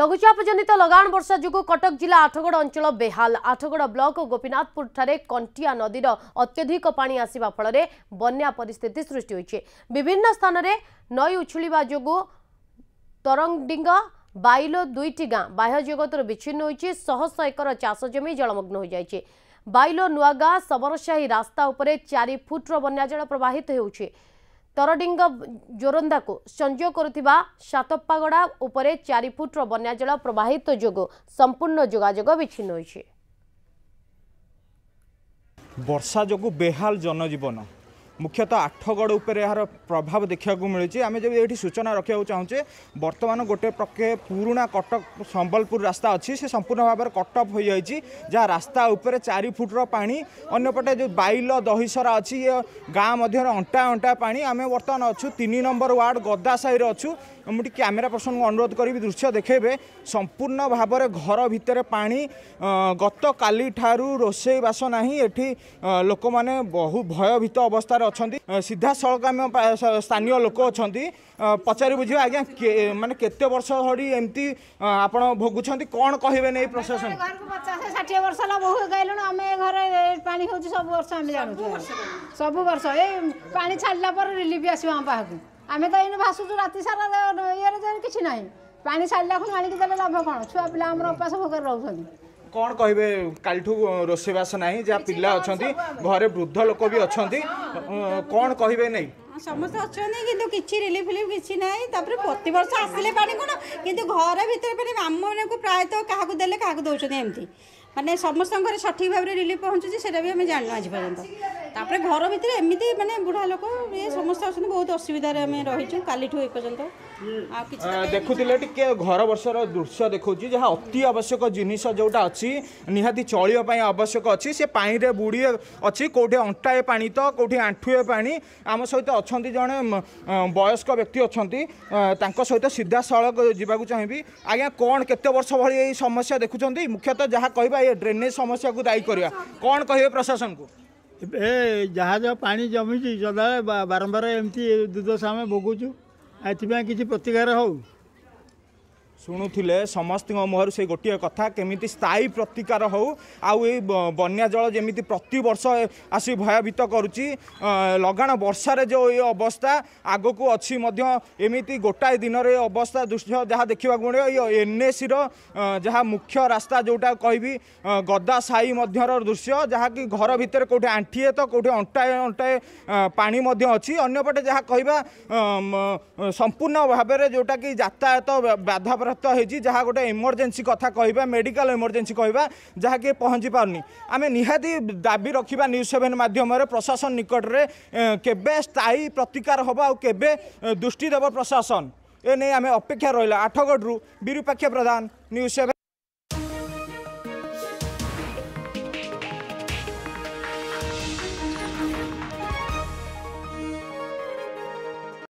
ଲଘୁଚାପ ଜନିତ ଲଗାଣ ବର୍ଷା ଯୋଗୁଁ କଟକ ଜିଲ୍ଲା ଆଠଗଡ଼ ଅଞ୍ଚଳ ବେହାଲ ଆଠଗଡ଼ ବ୍ଲକ ଗୋପୀନାଥପୁରଠାରେ କଣ୍ଟିଆ ନଦୀର ଅତ୍ୟଧିକ ପାଣି ଆସିବା ଫଳରେ ବନ୍ୟା ପରିସ୍ଥିତି ସୃଷ୍ଟି ହୋଇଛି ବିଭିନ୍ନ ସ୍ଥାନରେ ନଈ ଉଛୁଳିବା ଯୋଗୁଁ ତରଙ୍ଗଡିଙ୍ଗ ବାଇଲ ଦୁଇଟି ଗାଁ ବାହ୍ୟ ଜଗତରୁ ବିଚ୍ଛିନ୍ନ ହୋଇଛି ଶହଶହ ଏକର ଚାଷ ଜମି ଜଳମଗ୍ନ ହୋଇଯାଇଛି ବାଇଲ ନୂଆଗାଁ ସବରସାହି ରାସ୍ତା ଉପରେ ଚାରି ଫୁଟ୍ର ବନ୍ୟା ଜଳ ପ୍ରବାହିତ ହେଉଛି ତରଡିଙ୍ଗ ଜୋରନ୍ଦାକୁ ସଂଯୋଗ କରୁଥିବା ସାତପାଗଡ଼ା ଉପରେ ଚାରି ଫୁଟର ବନ୍ୟାଜଳ ପ୍ରବାହିତ ଯୋଗୁଁ ସମ୍ପୂର୍ଣ୍ଣ ଯୋଗାଯୋଗ ବିଚ୍ଛିନ୍ନ ହୋଇଛି ବର୍ଷା ଯୋଗୁଁ ବେହାଲ ଜନଜୀବନ ମୁଖ୍ୟତଃ ଆଠଗଡ଼ ଉପରେ ଏହାର ପ୍ରଭାବ ଦେଖିବାକୁ ମିଳୁଛି ଆମେ ଯଦି ଏଠି ସୂଚନା ରଖିବାକୁ ଚାହୁଁଛେ ବର୍ତ୍ତମାନ ଗୋଟେ ପ୍ରକେ ପୁରୁଣା କଟକ ସମ୍ବଲପୁର ରାସ୍ତା ଅଛି ସେ ସମ୍ପୂର୍ଣ୍ଣ ଭାବରେ କଟ୍ ଅଫ୍ ହୋଇଯାଇଛି ଯାହା ରାସ୍ତା ଉପରେ ଚାରି ଫୁଟର ପାଣି ଅନ୍ୟପଟେ ଯେଉଁ ବାଇଲ ଦହିସରା ଅଛି ଗାଁ ମଧ୍ୟରେ ଅଣ୍ଟା ଅଣ୍ଟା ପାଣି ଆମେ ବର୍ତ୍ତମାନ ଅଛୁ ତିନି ନମ୍ବର ୱାର୍ଡ଼ ଗଦା ସାହିରେ ଅଛୁ ମୁଁ ଟିକେ କ୍ୟାମେରା ପର୍ସନକୁ ଅନୁରୋଧ କରିବି ଦୃଶ୍ୟ ଦେଖେଇବେ ସମ୍ପୂର୍ଣ୍ଣ ଭାବରେ ଘର ଭିତରେ ପାଣି ଗତକାଲିଠାରୁ ରୋଷେଇବାସ ନାହିଁ ଏଠି ଲୋକମାନେ ବହୁ ଭୟଭୀତ ଅବସ୍ଥାରେ ଅଛନ୍ତି ସିଧାସଳଖ ଆମେ ସ୍ଥାନୀୟ ଲୋକ ଅଛନ୍ତି ପଚାରି ବୁଝିବା ଆଜ୍ଞା ମାନେ କେତେ ବର୍ଷ ଧରି ଏମିତି ଆପଣ ଭୋଗୁଛନ୍ତି କ'ଣ କହିବେ ନେଇ ପ୍ରଶାସନ ପଚାଶ ଷାଠିଏ ବର୍ଷ ହେଲା ବହୁ ଗାଇଲୁଣୁ ଆମେ ଘରେ ପାଣି ହେଉଛି ସବୁ ବର୍ଷ ଆମେ ଜାଣୁଛୁ ସବୁ ବର୍ଷ ଏ ପାଣି ଛାଡ଼ିଲା ପରେ ରିଲିଫ୍ ଆସିବ ଆମ ପାଖକୁ ଆମେ ତ ଏଇନୁ ଭାସୁଛୁ ରାତି ସାରା ଇଏରେ କିଛି ନାହିଁ ପାଣି ଛାଡ଼ିଲା ଖଣ୍ଡ ଆଣିକି ଦେଲେ ଲାଭ କ'ଣ ଛୁଆ ପିଲା ଆମର ଉପାସ ଭୋଗରେ ରହୁଛନ୍ତି କ'ଣ କହିବେ କାଲିଠୁ ରୋଷେଇବାସ ନାହିଁ ଯାହା ପିଲା ଅଛନ୍ତି ଘରେ ବୃଦ୍ଧ ଲୋକ ବି ଅଛନ୍ତି କ'ଣ କହିବେ ନେଇ ସମସ୍ତେ ଅଛନ୍ତି କିନ୍ତୁ କିଛି ରିଲିଫ୍ ଫିଲିଫ୍ କିଛି ନାହିଁ ତାପରେ ପ୍ରତିବର୍ଷ ଆସିଲେ ପାଣି କ'ଣ କିନ୍ତୁ ଘର ଭିତରେ ପାଣି ଆମମାନଙ୍କୁ ପ୍ରାୟତଃ କାହାକୁ ଦେଲେ କାହାକୁ ଦେଉଛନ୍ତି ଏମିତି ମାନେ ସମସ୍ତଙ୍କ ଘରେ ସଠିକ୍ ଭାବରେ ରିଲିଫ୍ ପହଞ୍ଚୁଛି ସେଇଟା ବି ଆମେ ଜାଣିନୁ ଆଜି ପର୍ଯ୍ୟନ୍ତ তাপরে ঘর ভিতরে এমনি মানে বুড়া লোক এ সমস্যা অনেক বহুত অসুবিধার আমি রয়েছু কালিঠু এ পর্যন্ত দেখুলে টিকি ঘর বর্ষর দৃশ্য দেখছি যা অতি আবশ্যক জিনিস যেটা অছি নিহতি চলিপাই আবশ্যক অছি সে পাইরে বুড়ি অছি কোটি অন্টায়ে পা তো কোটি আঁঠুয়ে পা আম সহ অনেক জনে বয়স্ক ব্যক্তি অনেক তাঁক সহ সিধাসলখ যা চাহিবি আজ্ঞা কণ কেতে বর্ষ ভি এই সমস্যা দেখুম মুখ্যতঃ যা কহবা এ ড্রেনেজ সমস্যা দায়ী করা কণ কহবে প্রশাসন जहाज पा जमी जदा बारंबार एमती दुर्दशा आम भोगुचु ए प्रतिकार हो ଶୁଣୁଥିଲେ ସମସ୍ତଙ୍କ ମୁହଁରୁ ସେ ଗୋଟିଏ କଥା କେମିତି ସ୍ଥାୟୀ ପ୍ରତିକାର ହେଉ ଆଉ ଏଇ ବନ୍ୟା ଜଳ ଯେମିତି ପ୍ରତିବର୍ଷ ଆସି ଭୟଭୀତ କରୁଛି ଲଗାଣ ବର୍ଷାରେ ଯେଉଁ ଏ ଅବସ୍ଥା ଆଗକୁ ଅଛି ମଧ୍ୟ ଏମିତି ଗୋଟାଏ ଦିନରେ ଅବସ୍ଥା ଦୃଶ୍ୟ ଯାହା ଦେଖିବାକୁ ମିଳିବ ଏଇ ଏନ୍ଏସିର ଯାହା ମୁଖ୍ୟ ରାସ୍ତା ଯେଉଁଟା କହିବି ଗଦା ସାହି ମଧ୍ୟର ଦୃଶ୍ୟ ଯାହାକି ଘର ଭିତରେ କେଉଁଠି ଆଣ୍ଠିଏ ତ କେଉଁଠି ଅଣ୍ଟାଏ ଅଣ୍ଟାଏ ପାଣି ମଧ୍ୟ ଅଛି ଅନ୍ୟପଟେ ଯାହା କହିବା ସମ୍ପୂର୍ଣ୍ଣ ଭାବରେ ଯେଉଁଟାକି ଯାତାୟାତ ବାଧାପ୍ରାପ୍ତ রক্তাক্ত হয়েছি যা গোটে ইমর্জেন্সি কথা কহবা মেডিকাল ইমর্জেন্সি কহবা যাকে পৌঁছি পারুনি আমি নিহতি দাবি রাখবা নিউজ সেভেন মাধ্যমে প্রশাসন নিকটরে কেবে স্থায়ী প্রতিকার হব আবে দৃষ্টি দেব প্রশাসন এ নিয়ে আমি অপেক্ষা রহলা আঠগড়ু বিরূপাক্ষ প্রধান নিউজ সেভেন